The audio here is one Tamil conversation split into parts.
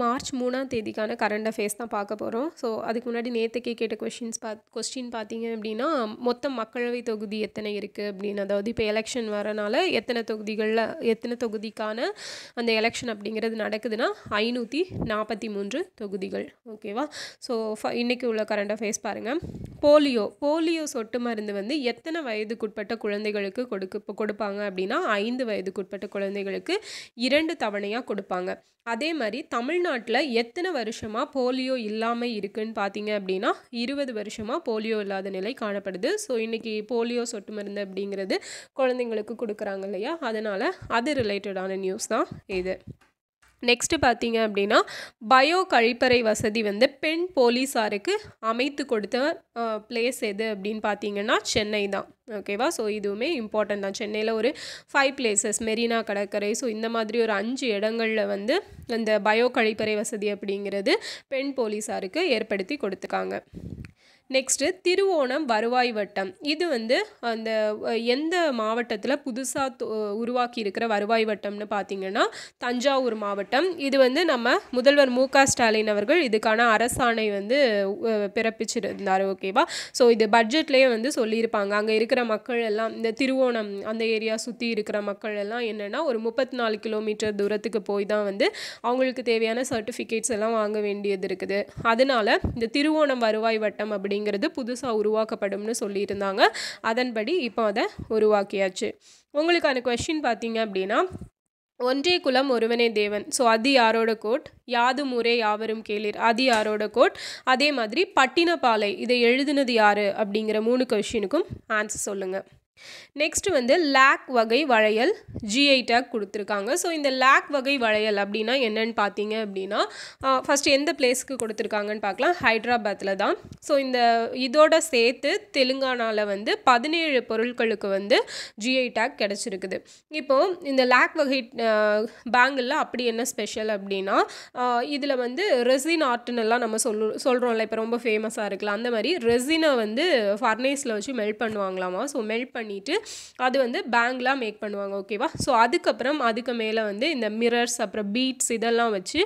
மார்ச் மூணாம் தேதிக்கான கரண்ட் அஃபேர்ஸ் தான் பார்க்க போகிறோம் ஸோ அதுக்கு முன்னாடி நேற்றுக்கே கேட்ட கொஷின்ஸ் பாத் கொஸ்டின் பார்த்தீங்க அப்படின்னா மொத்தம் மக்களவை தொகுதி எத்தனை இருக்குது அப்படின்னு அதாவது இப்போ எலெக்ஷன் வரனால எத்தனை தொகுதிகளில் எத்தனை தொகுதிக்கான அந்த எலெக்ஷன் அப்படிங்கிறது நடக்குதுன்னா ஐநூற்றி நாற்பத்தி மூன்று தொகுதிகள் ஓகேவா ஸோ ஃப இன்றைக்கி உள்ள கரண்ட் அஃபேர்ஸ் பாருங்கள் போலியோ போலியோ சொட்டு மருந்து வந்து எத்தனை வயதுக்குட்பட்ட குழந்தைகளுக்கு கொடுக்கு இப்போ கொடுப்பாங்க அப்படின்னா ஐந்து வயதுக்குட்பட்ட குழந்தைகளுக்கு இரண்டு தவணையாக கொடுப்பாங்க அதே மாதிரி தமிழ் தமிழ்நாட்டில் எத்தனை வருஷமாக போலியோ இல்லாமல் இருக்குதுன்னு பார்த்தீங்க அப்படின்னா இருபது வருஷமாக போலியோ இல்லாத நிலை காணப்படுது ஸோ இன்றைக்கி போலியோ சொட்டு மருந்து அப்படிங்கிறது குழந்தைங்களுக்கு கொடுக்குறாங்க இல்லையா அதனால் அது ரிலேட்டடான நியூஸ் தான் இது நெக்ஸ்ட்டு பார்த்தீங்க அப்படின்னா பயோ கழிப்பறை வசதி வந்து பெண் போலீஸாருக்கு அமைத்து கொடுத்த பிளேஸ் எது அப்படின்னு பார்த்தீங்கன்னா சென்னை தான் ஓகேவா ஸோ இதுவுமே இம்பார்ட்டன்ட் தான் சென்னையில் ஒரு ஃபைவ் பிளேசஸ் மெரினா கடற்கரை ஸோ இந்த மாதிரி ஒரு அஞ்சு இடங்களில் வந்து அந்த பயோ கழிப்பறை வசதி அப்படிங்கிறது பெண் போலீஸாருக்கு ஏற்படுத்தி கொடுத்துருக்காங்க நெக்ஸ்ட்டு திருவோணம் வருவாய் வட்டம் இது வந்து அந்த எந்த மாவட்டத்தில் புதுசாக உருவாக்கி இருக்கிற வருவாய் வட்டம்னு பார்த்தீங்கன்னா தஞ்சாவூர் மாவட்டம் இது வந்து நம்ம முதல்வர் மு ஸ்டாலின் அவர்கள் இதுக்கான அரசாணை வந்து பிறப்பிச்சிருந்தார் ஓகேவா ஸோ இது பட்ஜெட்லேயே வந்து சொல்லியிருப்பாங்க அங்கே இருக்கிற மக்கள் எல்லாம் இந்த திருவோணம் அந்த ஏரியா சுற்றி இருக்கிற மக்கள் எல்லாம் என்னென்னா ஒரு முப்பத்தி நாலு கிலோமீட்டர் தூரத்துக்கு போய் தான் வந்து அவங்களுக்கு தேவையான சர்டிஃபிகேட்ஸ் எல்லாம் வாங்க வேண்டியது இருக்குது அதனால் இந்த திருவோணம் வருவாய் வட்டம் அப்படிங்க அப்படிங்கிறது புதுசாக உருவாக்கப்படும்னு சொல்லியிருந்தாங்க அதன்படி இப்போ அதை உருவாக்கியாச்சு உங்களுக்கான கொஷின் பார்த்தீங்க அப்படின்னா ஒன்றே குலம் ஒருவனே தேவன் ஸோ அது யாரோட கோட் யாது முறை யாவரும் கேளிர் அது யாரோட கோட் அதே மாதிரி பட்டினப்பாலை இதை எழுதுனது யார் அப்படிங்கிற மூணு கொஷினுக்கும் ஆன்சர் சொல்லுங்கள் நெக்ஸ்ட்டு வந்து லேக் வகை வளையல் ஜிஐ டேக் கொடுத்துருக்காங்க ஸோ இந்த லேக் வகை வளையல் அப்படின்னா என்னென்னு பார்த்தீங்க அப்படின்னா ஃபஸ்ட்டு எந்த பிளேஸ்க்கு கொடுத்துருக்காங்கன்னு பார்க்கலாம் ஹைதராபாத்தில் தான் ஸோ இந்த இதோட சேர்த்து தெலுங்கானாவில் வந்து பதினேழு பொருட்களுக்கு வந்து ஜிஐ டேக் கிடச்சிருக்குது இப்போது இந்த லேக் வகை பேங்கில் அப்படி என்ன ஸ்பெஷல் அப்படின்னா இதில் வந்து ரெசின் ஆர்ட்னெல்லாம் நம்ம சொல் சொல்கிறோம்ல இப்போ ரொம்ப ஃபேமஸாக இருக்கலாம் அந்த மாதிரி ரெசினை வந்து ஃபர்னேஸில் வச்சு மெல்ட் பண்ணுவாங்களாமா ஸோ மெல்ட் பண்ணி பண்ணிவிட்டு அது வந்து பேங்க்லாம் மேக் பண்ணுவாங்க ஓகேவா ஸோ அதுக்கப்புறம் அதுக்கு மேலே வந்து இந்த மிரர்ஸ் அப்புறம் பீட்ஸ் இதெல்லாம் வச்சு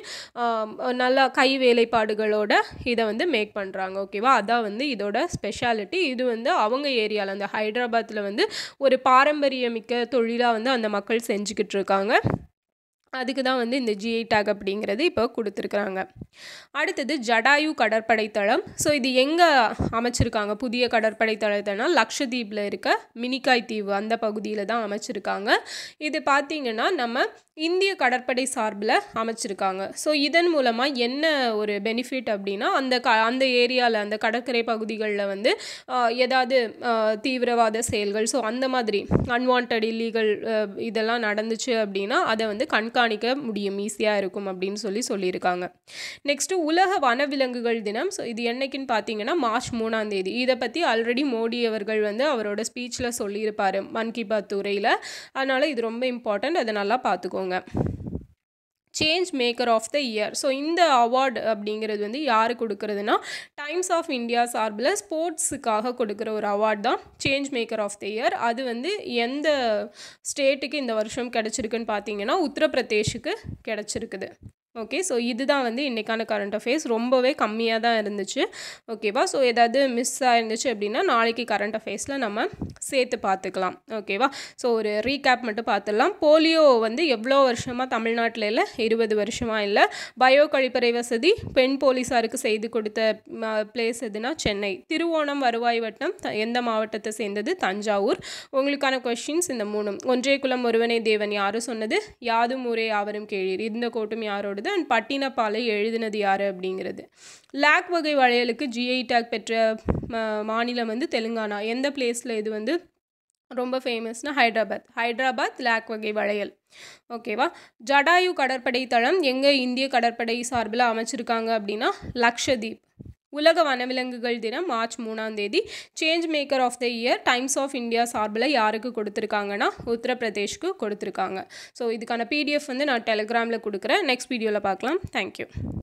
நல்லா கை வேலைப்பாடுகளோட இதை வந்து மேக் பண்ணுறாங்க ஓகேவா அதான் வந்து இதோட ஸ்பெஷாலிட்டி இது வந்து அவங்க ஏரியாவில் அந்த ஹைதராபாத்தில் வந்து ஒரு பாரம்பரியமிக்க தொழிலாக வந்து அந்த மக்கள் செஞ்சுக்கிட்டு இருக்காங்க அதுக்கு தான் வந்து இந்த ஜிஐ டேக் அப்படிங்கிறது இப்போ கொடுத்துருக்குறாங்க அடுத்தது ஜடாயு கடற்படை தளம் ஸோ இது எங்கே அமைச்சிருக்காங்க புதிய கடற்படை தளத்தைனா லக்ஷதீப்பில் இருக்க மினிக்காய் தீவு அந்த பகுதியில் தான் அமைச்சிருக்காங்க இது பார்த்திங்கன்னா நம்ம இந்திய கடற்படை சார்பில் அமைச்சிருக்காங்க ஸோ இதன் மூலமாக என்ன ஒரு பெனிஃபிட் அப்படின்னா அந்த க அந்த ஏரியாவில் அந்த கடற்கரை பகுதிகளில் வந்து ஏதாவது தீவிரவாத செயல்கள் ஸோ அந்த மாதிரி அன்வான்ட் இல்லீகல் இதெல்லாம் நடந்துச்சு அப்படின்னா அதை வந்து கண்காணி கண்காணிக்க முடியும் ஈஸியாக இருக்கும் அப்படின்னு சொல்லி சொல்லியிருக்காங்க நெக்ஸ்ட்டு உலக வனவிலங்குகள் தினம் ஸோ இது என்னைக்குன்னு பார்த்தீங்கன்னா மார்ச் மூணாம் தேதி இதை பற்றி ஆல்ரெடி மோடி அவர்கள் வந்து அவரோட ஸ்பீச்சில் சொல்லியிருப்பார் மன் கி பாத் துறையில் அதனால் இது ரொம்ப இம்பார்ட்டண்ட் அதை நல்லா பார்த்துக்கோங்க change maker of the year so இந்த அவார்டு அப்படிங்கிறது வந்து யார் கொடுக்கறதுனா டைம்ஸ் ஆஃப் இந்தியா சார்பில் ஸ்போர்ட்ஸுக்காக கொடுக்குற ஒரு அவார்டு தான் change maker of the year அது வந்து எந்த ஸ்டேட்டுக்கு இந்த வருஷம் கிடச்சிருக்குன்னு பார்த்தீங்கன்னா உத்தரப்பிரதேஷுக்கு கிடச்சிருக்குது ஓகே ஸோ இதுதான் வந்து இன்றைக்கான கரண்ட் அஃபேர்ஸ் ரொம்பவே கம்மியாக தான் இருந்துச்சு ஓகேவா ஸோ ஏதாவது மிஸ் ஆயிருந்துச்சு அப்படின்னா நாளைக்கு கரண்ட் அஃபேர்ஸில் நம்ம சேர்த்து பார்த்துக்கலாம் ஓகேவா ஸோ ஒரு ரீகேப் மட்டும் பார்த்துடலாம் போலியோ வந்து எவ்வளோ வருஷமாக தமிழ்நாட்டில் இல்லை இருபது வருஷமாக இல்லை பயோ கழிப்பறை வசதி பெண் போலீஸாருக்கு செய்து கொடுத்த பிளேஸ் எதுனா சென்னை திருவோணம் வருவாய் வட்டம் எந்த மாவட்டத்தை சேர்ந்தது தஞ்சாவூர் உங்களுக்கான கொஷின்ஸ் இந்த மூணும் ஒன்றே குலம் ஒருவனே தேவன் யாரும் சொன்னது யாதும் ஊரே யாவரும் கேளீர் இந்த கோட்டும் யாரோட அப்படிங்கிறது அண்ட் பட்டினப்பாலை எழுதினது யார் அப்படிங்கிறது லேக் வகை வளையலுக்கு ஜிஐ டேக் e பெற்ற மாநிலம் வந்து தெலுங்கானா எந்த பிளேஸில் இது வந்து ரொம்ப ஃபேமஸ்னால் ஹைதராபாத் ஹைதராபாத் லேக் வகை வளையல் ஓகேவா ஜடாயு கடற்படை தளம் எங்கே இந்திய கடற்படை சார்பில் அமைச்சிருக்காங்க அப்படின்னா லக்ஷதீப் உலக வனவிலங்குகள் தினம் மார்ச் மூணாம் தேதி change maker of the year Times of India சார்பில் யாருக்கு கொடுத்துருக்காங்கன்னா உத்தரப்பிரதேஷ்க்கு கொடுத்துருக்காங்க ஸோ இதுக்கான பிடிஎஃப் வந்து நான் டெலிகிராமில் கொடுக்குறேன் நெக்ஸ்ட் வீடியோவில் பார்க்கலாம் தேங்க்யூ